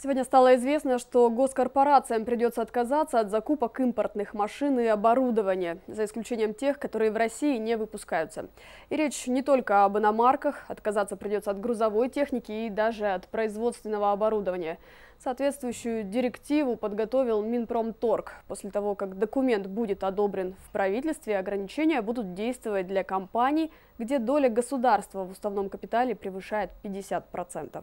Сегодня стало известно, что госкорпорациям придется отказаться от закупок импортных машин и оборудования, за исключением тех, которые в России не выпускаются. И речь не только об иномарках, отказаться придется от грузовой техники и даже от производственного оборудования. Соответствующую директиву подготовил Минпромторг. После того, как документ будет одобрен в правительстве, ограничения будут действовать для компаний, где доля государства в уставном капитале превышает 50%.